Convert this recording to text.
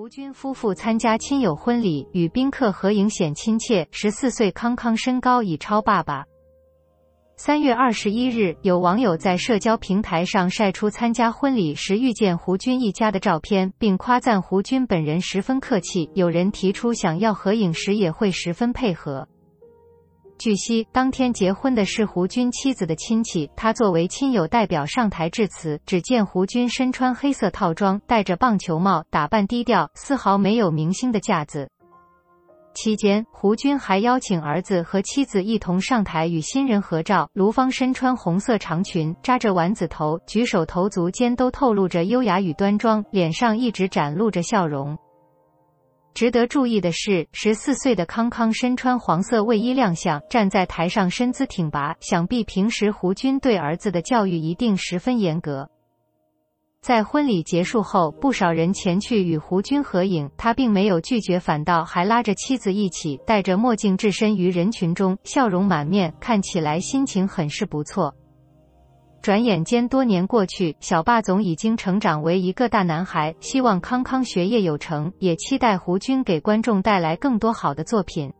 胡军夫妇参加亲友婚礼与宾客合影显亲切，十四岁康康身高已超爸爸。三月二十一日，有网友在社交平台上晒出参加婚礼时遇见胡军一家的照片，并夸赞胡军本人十分客气，有人提出想要合影时也会十分配合。据悉，当天结婚的是胡军妻子的亲戚，他作为亲友代表上台致辞。只见胡军身穿黑色套装，戴着棒球帽，打扮低调，丝毫没有明星的架子。期间，胡军还邀请儿子和妻子一同上台与新人合照。卢芳身穿红色长裙，扎着丸子头，举手投足间都透露着优雅与端庄，脸上一直展露着笑容。值得注意的是，十四岁的康康身穿黄色卫衣亮相，站在台上身姿挺拔，想必平时胡军对儿子的教育一定十分严格。在婚礼结束后，不少人前去与胡军合影，他并没有拒绝，反倒还拉着妻子一起戴着墨镜置身于人群中，笑容满面，看起来心情很是不错。转眼间，多年过去，小霸总已经成长为一个大男孩。希望康康学业有成，也期待胡军给观众带来更多好的作品。